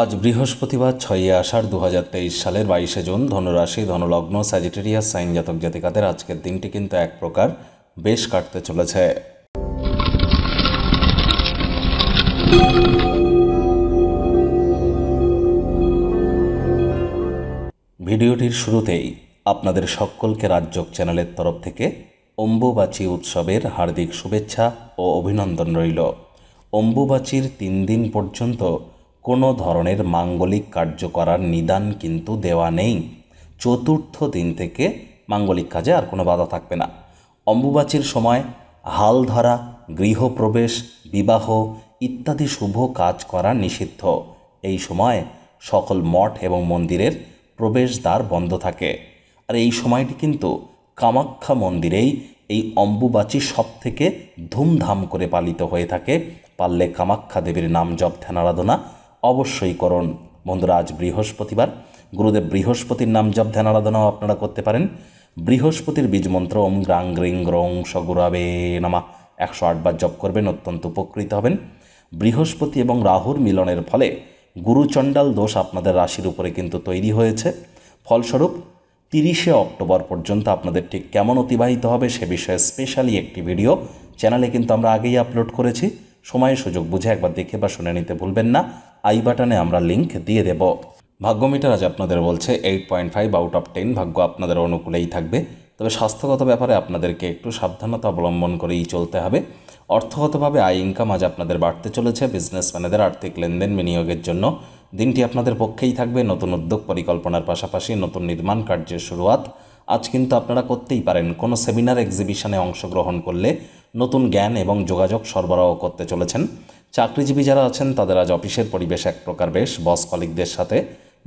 আজ বৃহস্পতিবার ছয়ই আষাঢ় দু সালের বাইশে জুন ধনুরাশি ধনলগ্ন স্যাজিটেরিয়াস সাইন জাতক জাতিকাদের আজকের দিনটি কিন্তু এক প্রকার বেশ কাটতে চলেছে ভিডিওটির শুরুতেই আপনাদের সকলকে রাজ্যক চ্যানেলের তরফ থেকে অম্বুবাচী উৎসবের হার্দিক শুভেচ্ছা ও অভিনন্দন রইল অম্বুবাচীর তিন দিন পর্যন্ত কোনো ধরনের মাঙ্গলিক কার্য করার নিদান কিন্তু দেওয়া নেই চতুর্থ দিন থেকে মাঙ্গলিক কাজে আর কোনো বাধা থাকবে না অম্বুবাচীর সময় হাল ধরা গৃহপ্রবেশ বিবাহ ইত্যাদি শুভ কাজ করা নিষিদ্ধ এই সময় সকল মঠ এবং মন্দিরের প্রবেশদ্বার বন্ধ থাকে আর এই সময়টি কিন্তু কামাখ্যা মন্দিরেই এই অম্বুবাচী সব থেকে ধুমধাম করে পালিত হয়ে থাকে পারলে কামাখ্যা দেবীর নাম জপ ধ্যানারাধনা অবশ্যই করুন বন্ধুরা আজ বৃহস্পতিবার গুরুদেব বৃহস্পতির নাম জপ ধ্যান আরাধনাও আপনারা করতে পারেন বৃহস্পতির মন্ত্র ওম গ্রাং গ্রিং গ্রং সগুরাবে নামা একশো আটবার জপ করবেন অত্যন্ত উপকৃত হবেন বৃহস্পতি এবং রাহুর মিলনের ফলে গুরুচণ্ডাল দোষ আপনাদের রাশির উপরে কিন্তু তৈরি হয়েছে ফলস্বরূপ তিরিশে অক্টোবর পর্যন্ত আপনাদের ঠিক কেমন অতিবাহিত হবে সে বিষয়ে স্পেশালি একটি ভিডিও চ্যানেলে কিন্তু আমরা আগেই আপলোড করেছি সময় সুযোগ বুঝে একবার দেখে বা শুনে নিতে ভুলবেন না আই বাটনে আমরা লিংক দিয়ে দেব ভাগ্য মিটার আজ আপনাদের বলছে eight point five out of ten ভাগ্য আপনাদের অনুকূলেই থাকবে তবে স্বাস্থ্যগত ব্যাপারে আপনাদেরকে একটু সাবধানতা অবলম্বন করেই চলতে হবে অর্থগতভাবে আয় ইনকাম আজ আপনাদের বাড়তে চলেছে বিজনেসম্যানেদের আর্থিক লেনদেন বিনিয়োগের জন্য দিনটি আপনাদের পক্ষেই থাকবে নতুন উদ্যোগ পরিকল্পনার পাশাপাশি নতুন নির্মাণ কার্যের শুরুয়াত আজ কিন্তু আপনারা করতেই পারেন কোনো সেমিনার এক্সিবিশনে অংশগ্রহণ করলে নতুন জ্ঞান এবং যোগাযোগ সরবরাহ করতে চলেছেন চাকরিজীবী যারা আছেন তাদের আজ অফিসের পরিবেশ এক প্রকার বেশ বস কলিকদের সাথে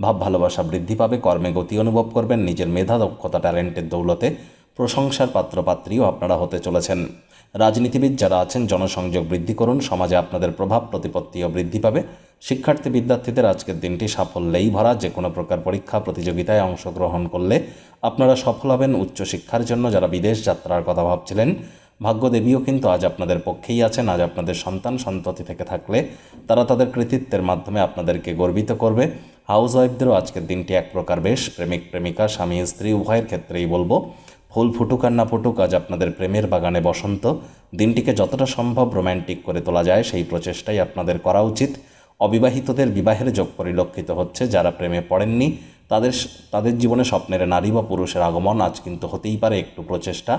ভাব ভালোবাসা বৃদ্ধি পাবে কর্মে গতি অনুভব করবেন নিজের মেধা দক্ষতা ট্যালেন্টের দৌলতে প্রশংসার পাত্রপাত্রীও আপনারা হতে চলেছেন রাজনীতিবিদ যারা আছেন জনসংযোগ বৃদ্ধি করুন সমাজে আপনাদের প্রভাব প্রতিপত্তিও বৃদ্ধি পাবে শিক্ষার্থী বিদ্যার্থীদের আজকের দিনটি সাফল্যেই ভরা যে কোনো প্রকার পরীক্ষা প্রতিযোগিতায় অংশগ্রহণ করলে আপনারা সফল হবেন উচ্চশিক্ষার জন্য যারা বিদেশ যাত্রার কথা ভাবছিলেন ভাগ্যদেবীও কিন্তু আজ আপনাদের পক্ষেই আছেন আজ আপনাদের সন্তান সন্ততি থেকে থাকলে তারা তাদের কৃতিত্বের মাধ্যমে আপনাদেরকে গর্বিত করবে হাউস ওয়াইফদেরও আজকের দিনটি এক প্রকার বেশ প্রেমিক প্রেমিকা স্বামী স্ত্রী উভয়ের ক্ষেত্রেই বলবো ফুল ফুটুক আর না ফুটুক আজ আপনাদের প্রেমের বাগানে বসন্ত দিনটিকে যতটা সম্ভব রোম্যান্টিক করে তোলা যায় সেই প্রচেষ্টাই আপনাদের করা উচিত অবিবাহিতদের বিবাহের যোগ পরিলক্ষিত হচ্ছে যারা প্রেমে পড়েননি তাদের তাদের জীবনে স্বপ্নের নারী বা পুরুষের আগমন আজ কিন্তু হতেই পারে একটু প্রচেষ্টা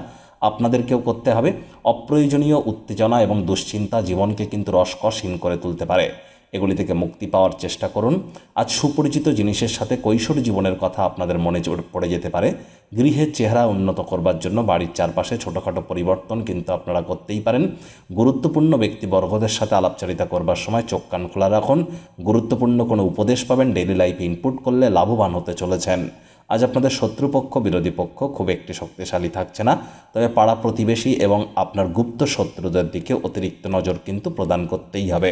আপনাদেরকেও করতে হবে অপ্রয়োজনীয় উত্তেজনা এবং দুশ্চিন্তা জীবনকে কিন্তু রসকসহীন করে তুলতে পারে এগুলি থেকে মুক্তি পাওয়ার চেষ্টা করুন আজ সুপরিচিত জিনিসের সাথে কৈশোর জীবনের কথা আপনাদের মনে পড়ে যেতে পারে গৃহের চেহারা উন্নত করবার জন্য বাড়ির চারপাশে ছোটোখাটো পরিবর্তন কিন্তু আপনারা করতেই পারেন গুরুত্বপূর্ণ ব্যক্তিবর্গদের সাথে আলাপচারিতা করবার সময় চোখ কান খোলা রাখুন গুরুত্বপূর্ণ কোনো উপদেশ পাবেন ডেলি লাইফে ইনপুট করলে লাভবান হতে চলেছেন আজ আপনাদের শত্রুপক্ষ বিরোধী পক্ষ খুব একটি শক্তিশালী থাকছে না তবে পাড়া প্রতিবেশী এবং আপনার গুপ্ত শত্রুদের দিকে অতিরিক্ত নজর কিন্তু প্রদান করতেই হবে